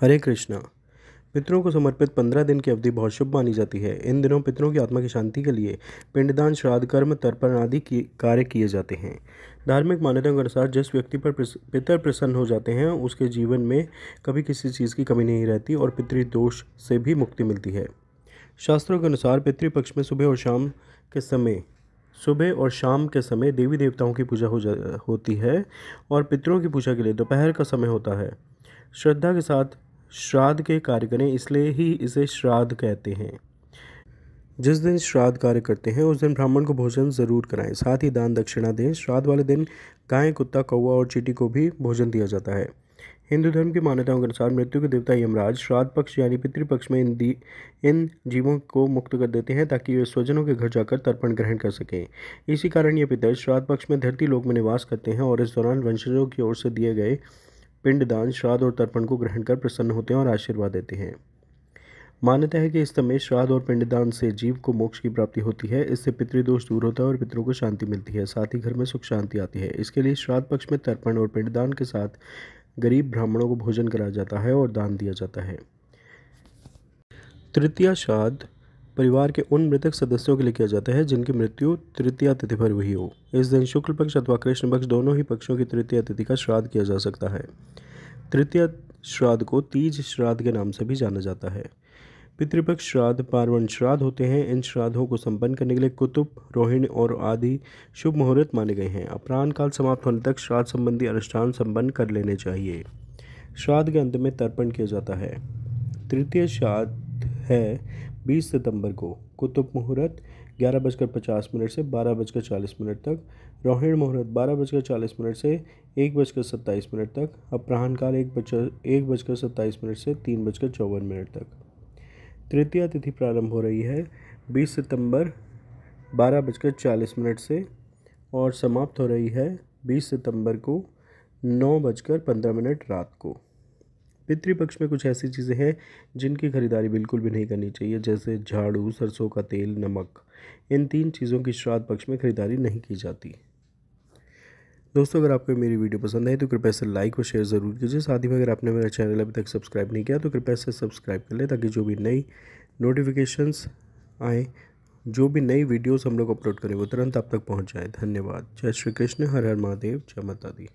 हरे कृष्णा पितरों को समर्पित पंद्रह दिन की अवधि बहुत शुभ मानी जाती है इन दिनों पितरों की आत्मा की शांति के लिए पिंडदान श्राद्ध कर्म तर्पण आदि की कार्य किए जाते हैं धार्मिक मान्यताओं के अनुसार जिस व्यक्ति पर पितर प्रसन्न हो जाते हैं उसके जीवन में कभी किसी चीज़ की कमी नहीं रहती और पितृदोष से भी मुक्ति मिलती है शास्त्रों के अनुसार पितृपक्ष में सुबह और शाम के समय सुबह और शाम के समय देवी देवताओं की पूजा हो जा होती है और पितरों की पूजा के लिए दोपहर का समय होता है श्रद्धा के साथ श्राद्ध के कार्य करें इसलिए ही इसे श्राद्ध कहते हैं जिस दिन श्राद्ध कार्य करते हैं उस दिन ब्राह्मण को भोजन ज़रूर कराएं साथ ही दान दक्षिणा दें श्राद्ध वाले दिन गाय कुत्ता कौवा और चीटी को भी भोजन दिया जाता है हिंदू धर्म की मान्यताओं के अनुसार मृत्यु के देवता यमराज श्राद्ध पक्ष यानी पितृपक्ष में इन दी इन जीवों को मुक्त कर देते हैं ताकि वे स्वजनों के घर जाकर तर्पण ग्रहण कर सकें इसी कारण ये पितर श्राद्ध पक्ष में धरती लोक में निवास करते हैं और इस दौरान वंशजों की ओर से दिए गए पिंडदान श्राद्ध और तर्पण को ग्रहण कर प्रसन्न होते हैं और आशीर्वाद देते हैं मान्यता है कि इस समय श्राद्ध और पिंडदान से जीव को मोक्ष की प्राप्ति होती है इससे पितृदोष दूर होता है और पितरों को शांति मिलती है साथ ही घर में सुख शांति आती है इसके लिए श्राद्ध पक्ष में तर्पण और पिंडदान के साथ गरीब ब्राह्मणों को भोजन कराया जाता है और दान दिया जाता है तृतीय श्राद्ध परिवार के उन मृतक सदस्यों के लिए किया जाता है जिनकी मृत्यु तृतीय तिथि पर हुई हो इस दिन शुक्ल पक्ष अथवा कृष्ण पक्ष दोनों ही पक्षों की तृतीय तिथि का श्राद्ध किया जा सकता है तृतीय श्राद्ध को तीज श्राद्ध के नाम से भी जाना जाता है पितृपक्ष श्राद्ध पार्वण श्राद्ध होते हैं इन श्राद्धों को संपन्न करने के लिए कुतुब रोहिणी और आदि शुभ मुहूर्त माने गए हैं अपराण काल समाप्त होने तक श्राद्ध संबंधी अनुष्ठान संपन्न कर लेने चाहिए श्राद्ध के अंत में तर्पण किया जाता है तृतीय श्राद्ध है बीस सितंबर को कुतुब मुहूर्त ग्यारह बजकर पचास मिनट से बारह बजकर चालीस मिनट तक रोहिण मुहूर्त बारह बजकर चालीस मिनट से एक बजकर सत्ताईस मिनट तक अपराहनकाल एक बज एक बजकर सत्ताईस मिनट से तीन बजकर चौवन मिनट तक तृतीय तिथि प्रारंभ हो रही है बीस सितंबर बारह बजकर चालीस मिनट से और समाप्त हो रही है बीस सितंबर को नौ बजकर पंद्रह मिनट रात को पितृपक्ष में कुछ ऐसी चीज़ें हैं जिनकी खरीदारी बिल्कुल भी नहीं करनी चाहिए जैसे झाड़ू सरसों का तेल नमक इन तीन चीज़ों की श्राद्ध पक्ष में खरीदारी नहीं की जाती दोस्तों अगर आपको मेरी वीडियो पसंद आई तो कृपया इसे लाइक और शेयर ज़रूर कीजिए साथ ही में अगर आपने मेरा चैनल अभी तक सब्सक्राइब नहीं किया तो कृपया इसे सब्सक्राइब कर लें ताकि जो भी नई नोटिफिकेशंस आए जो भी नई वीडियोस हम लोग अपलोड करें वो तुरंत आप तक पहुंच जाए धन्यवाद जय श्री कृष्ण हर हर महादेव जय माता दी